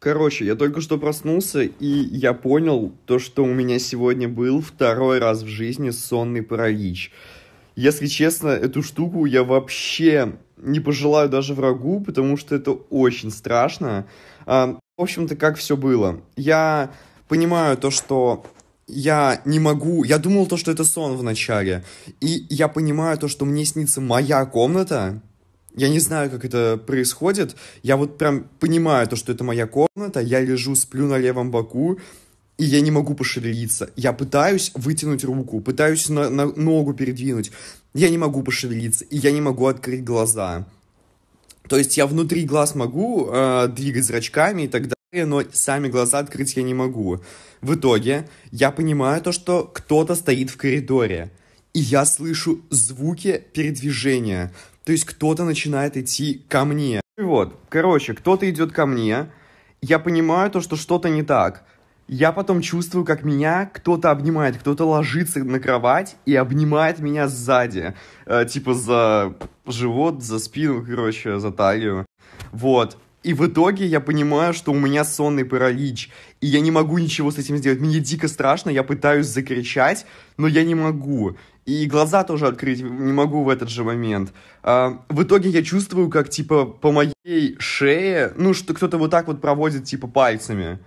Короче, я только что проснулся, и я понял то, что у меня сегодня был второй раз в жизни сонный паралич. Если честно, эту штуку я вообще не пожелаю даже врагу, потому что это очень страшно. А, в общем-то, как все было. Я понимаю то, что я не могу, я думал то, что это сон вначале, и я понимаю то, что мне снится моя комната, я не знаю, как это происходит. Я вот прям понимаю то, что это моя комната, я лежу, сплю на левом боку, и я не могу пошевелиться. Я пытаюсь вытянуть руку, пытаюсь на, на ногу передвинуть. Я не могу пошевелиться, и я не могу открыть глаза. То есть я внутри глаз могу э, двигать зрачками и так далее но сами глаза открыть я не могу. В итоге я понимаю то, что кто-то стоит в коридоре и я слышу звуки передвижения. То есть кто-то начинает идти ко мне. И вот, короче, кто-то идет ко мне, я понимаю то, что что-то не так. Я потом чувствую, как меня кто-то обнимает, кто-то ложится на кровать и обнимает меня сзади. Э, типа за живот, за спину, короче, за талию. Вот. И в итоге я понимаю, что у меня сонный паралич, и я не могу ничего с этим сделать. Мне дико страшно, я пытаюсь закричать, но я не могу и глаза тоже открыть не могу в этот же момент. А, в итоге я чувствую, как, типа, по моей шее, ну, что кто-то вот так вот проводит, типа, пальцами.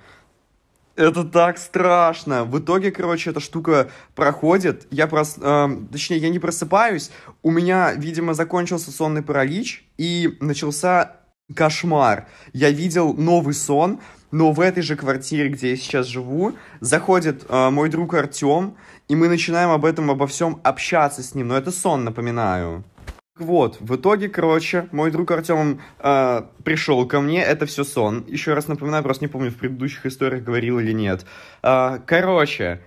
Это так страшно. В итоге, короче, эта штука проходит. Я прос... э, точнее, я не просыпаюсь. У меня, видимо, закончился сонный паралич и начался кошмар. Я видел новый сон, но в этой же квартире, где я сейчас живу, заходит э, мой друг Артем, и мы начинаем об этом, обо всем общаться с ним. Но это сон, напоминаю. Вот, в итоге, короче, мой друг Артем э, пришел ко мне, это все сон. Еще раз напоминаю, просто не помню, в предыдущих историях говорил или нет. Э, короче,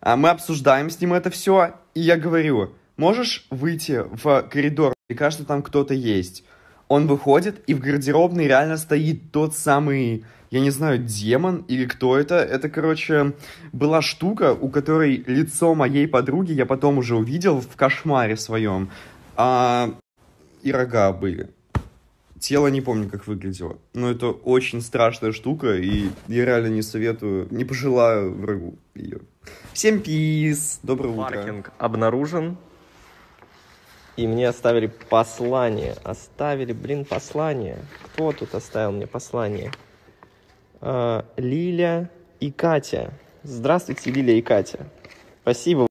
э, мы обсуждаем с ним это все, и я говорю, можешь выйти в коридор? Мне кажется, там кто-то есть он выходит, и в гардеробной реально стоит тот самый, я не знаю, демон или кто это. Это, короче, была штука, у которой лицо моей подруги я потом уже увидел в кошмаре своем. А... И рога были. Тело не помню, как выглядело. Но это очень страшная штука, и я реально не советую, не пожелаю врагу ее. Всем пиз, доброго утра. Паркинг обнаружен, и мне оставили послание. Оставили, блин, послание. Кто тут оставил мне послание? А, Лиля и Катя. Здравствуйте, Лиля и Катя. Спасибо.